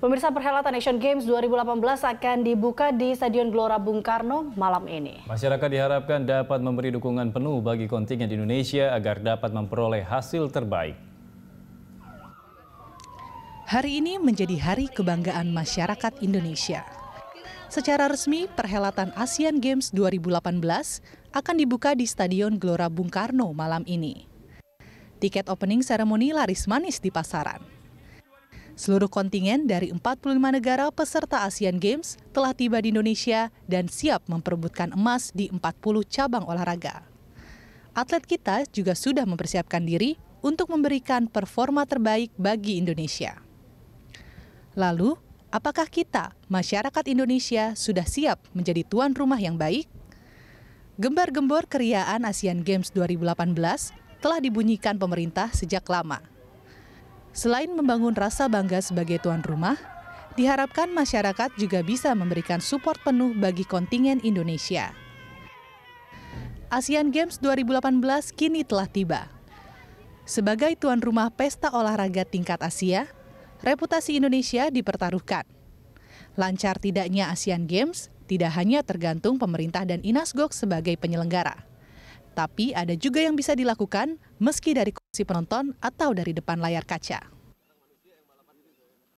Pemirsa perhelatan Asian Games 2018 akan dibuka di Stadion Gelora Bung Karno malam ini. Masyarakat diharapkan dapat memberi dukungan penuh bagi kontingen di Indonesia agar dapat memperoleh hasil terbaik. Hari ini menjadi hari kebanggaan masyarakat Indonesia. Secara resmi, perhelatan Asian Games 2018 akan dibuka di Stadion Gelora Bung Karno malam ini. Tiket opening seremoni laris manis di pasaran. Seluruh kontingen dari 45 negara peserta Asian Games telah tiba di Indonesia dan siap memperebutkan emas di 40 cabang olahraga. Atlet kita juga sudah mempersiapkan diri untuk memberikan performa terbaik bagi Indonesia. Lalu, apakah kita, masyarakat Indonesia, sudah siap menjadi tuan rumah yang baik? Gembar-gembor keriaan Asian Games 2018 telah dibunyikan pemerintah sejak lama. Selain membangun rasa bangga sebagai tuan rumah, diharapkan masyarakat juga bisa memberikan support penuh bagi kontingen Indonesia. Asian Games 2018 kini telah tiba. Sebagai tuan rumah pesta olahraga tingkat Asia, reputasi Indonesia dipertaruhkan. Lancar tidaknya Asian Games tidak hanya tergantung pemerintah dan Inasgok sebagai penyelenggara tapi ada juga yang bisa dilakukan meski dari kursi penonton atau dari depan layar kaca.